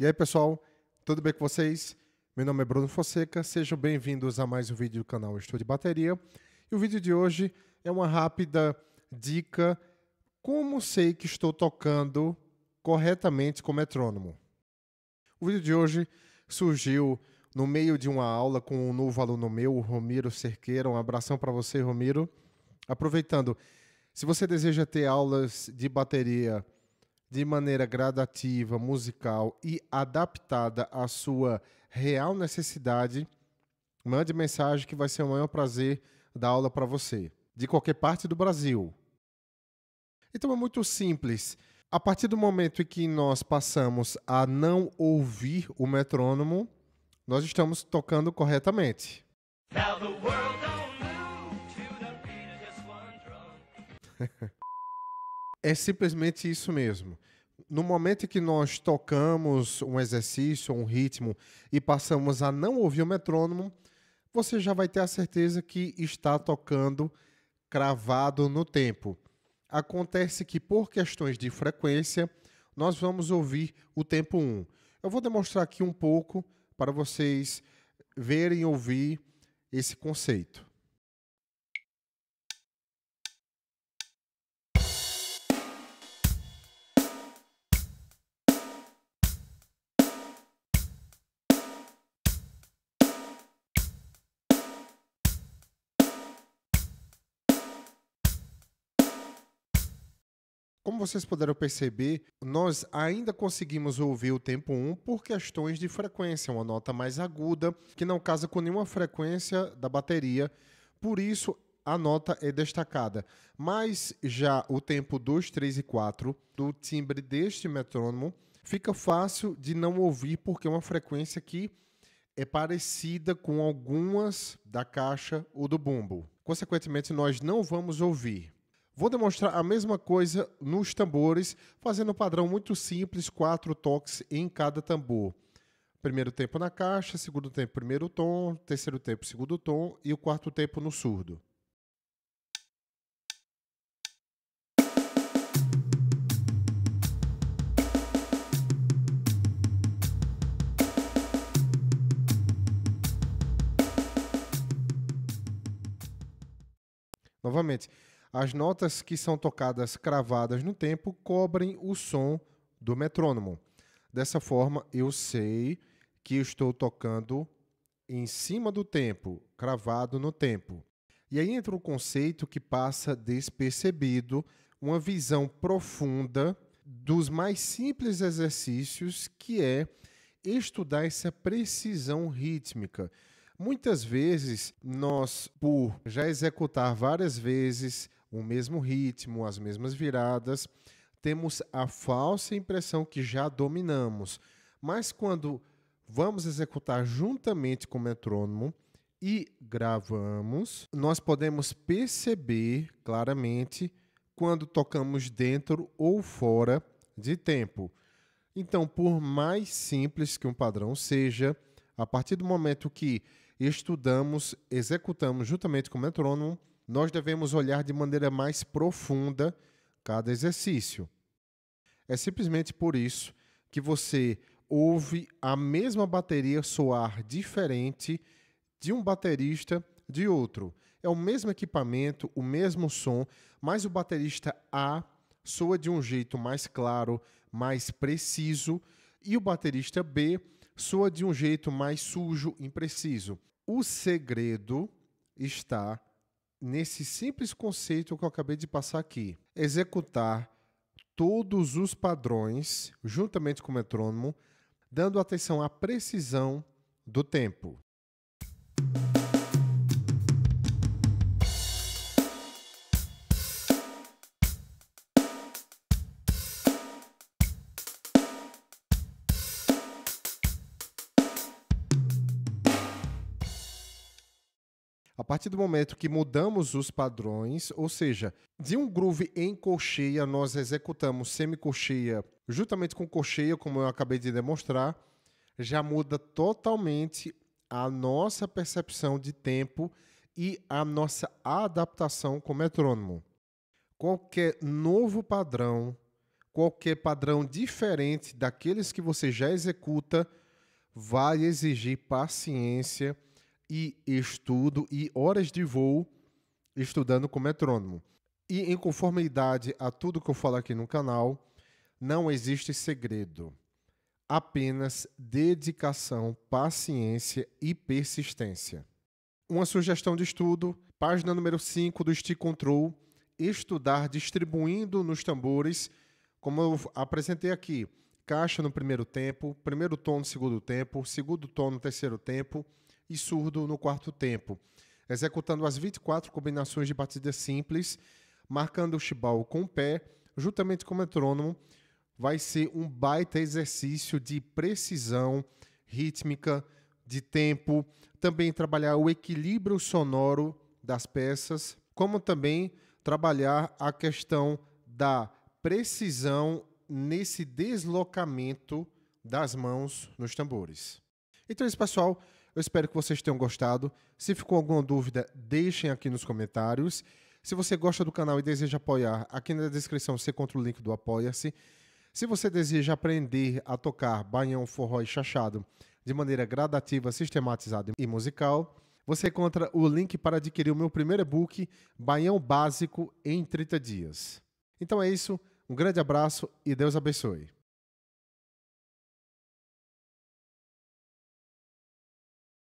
E aí, pessoal, tudo bem com vocês? Meu nome é Bruno Fonseca, sejam bem-vindos a mais um vídeo do canal Estúdio Bateria. E o vídeo de hoje é uma rápida dica como sei que estou tocando corretamente com o metrônomo. O vídeo de hoje surgiu no meio de uma aula com um novo aluno meu, o Romiro Cerqueira. Um abração para você, Romiro. Aproveitando, se você deseja ter aulas de bateria de maneira gradativa, musical e adaptada à sua real necessidade, mande mensagem que vai ser um maior prazer dar aula para você, de qualquer parte do Brasil. Então é muito simples. A partir do momento em que nós passamos a não ouvir o metrônomo, nós estamos tocando corretamente. É simplesmente isso mesmo. No momento que nós tocamos um exercício, um ritmo e passamos a não ouvir o metrônomo, você já vai ter a certeza que está tocando cravado no tempo. Acontece que, por questões de frequência, nós vamos ouvir o tempo 1. Eu vou demonstrar aqui um pouco para vocês verem e ouvir esse conceito. Como vocês puderam perceber, nós ainda conseguimos ouvir o tempo 1 por questões de frequência, uma nota mais aguda, que não casa com nenhuma frequência da bateria, por isso a nota é destacada. Mas já o tempo 2, 3 e 4 do timbre deste metrônomo fica fácil de não ouvir porque é uma frequência que é parecida com algumas da caixa ou do bumbo. Consequentemente, nós não vamos ouvir. Vou demonstrar a mesma coisa nos tambores, fazendo um padrão muito simples, quatro toques em cada tambor. Primeiro tempo na caixa, segundo tempo primeiro tom, terceiro tempo segundo tom e o quarto tempo no surdo. Novamente, as notas que são tocadas cravadas no tempo cobrem o som do metrônomo. Dessa forma, eu sei que estou tocando em cima do tempo, cravado no tempo. E aí entra um conceito que passa despercebido, uma visão profunda dos mais simples exercícios, que é estudar essa precisão rítmica. Muitas vezes, nós, por já executar várias vezes, o mesmo ritmo, as mesmas viradas, temos a falsa impressão que já dominamos. Mas quando vamos executar juntamente com o metrônomo e gravamos, nós podemos perceber claramente quando tocamos dentro ou fora de tempo. Então, por mais simples que um padrão seja, a partir do momento que estudamos, executamos juntamente com o metrônomo, nós devemos olhar de maneira mais profunda cada exercício. É simplesmente por isso que você ouve a mesma bateria soar diferente de um baterista de outro. É o mesmo equipamento, o mesmo som, mas o baterista A soa de um jeito mais claro, mais preciso, e o baterista B soa de um jeito mais sujo, impreciso. O segredo está nesse simples conceito que eu acabei de passar aqui. Executar todos os padrões juntamente com o metrônomo, dando atenção à precisão do tempo. A partir do momento que mudamos os padrões, ou seja, de um groove em colcheia, nós executamos semicolcheia juntamente com colcheia, como eu acabei de demonstrar, já muda totalmente a nossa percepção de tempo e a nossa adaptação com o metrônomo. Qualquer novo padrão, qualquer padrão diferente daqueles que você já executa, vai exigir paciência e estudo e horas de voo estudando com metrônomo. E em conformidade a tudo que eu falo aqui no canal, não existe segredo. Apenas dedicação, paciência e persistência. Uma sugestão de estudo, página número 5 do Stick Control, estudar distribuindo nos tambores, como eu apresentei aqui, caixa no primeiro tempo, primeiro tom no segundo tempo, segundo tom no terceiro tempo, e surdo no quarto tempo, executando as 24 combinações de batida simples, marcando o chibal com o pé, juntamente com o metrônomo. Vai ser um baita exercício de precisão rítmica, de tempo, também trabalhar o equilíbrio sonoro das peças, como também trabalhar a questão da precisão nesse deslocamento das mãos nos tambores. Então, isso, pessoal, eu espero que vocês tenham gostado. Se ficou alguma dúvida, deixem aqui nos comentários. Se você gosta do canal e deseja apoiar, aqui na descrição você encontra o link do Apoia-se. Se você deseja aprender a tocar banhão, forró e chachado de maneira gradativa, sistematizada e musical, você encontra o link para adquirir o meu primeiro e-book, Banhão Básico em 30 Dias. Então é isso, um grande abraço e Deus abençoe.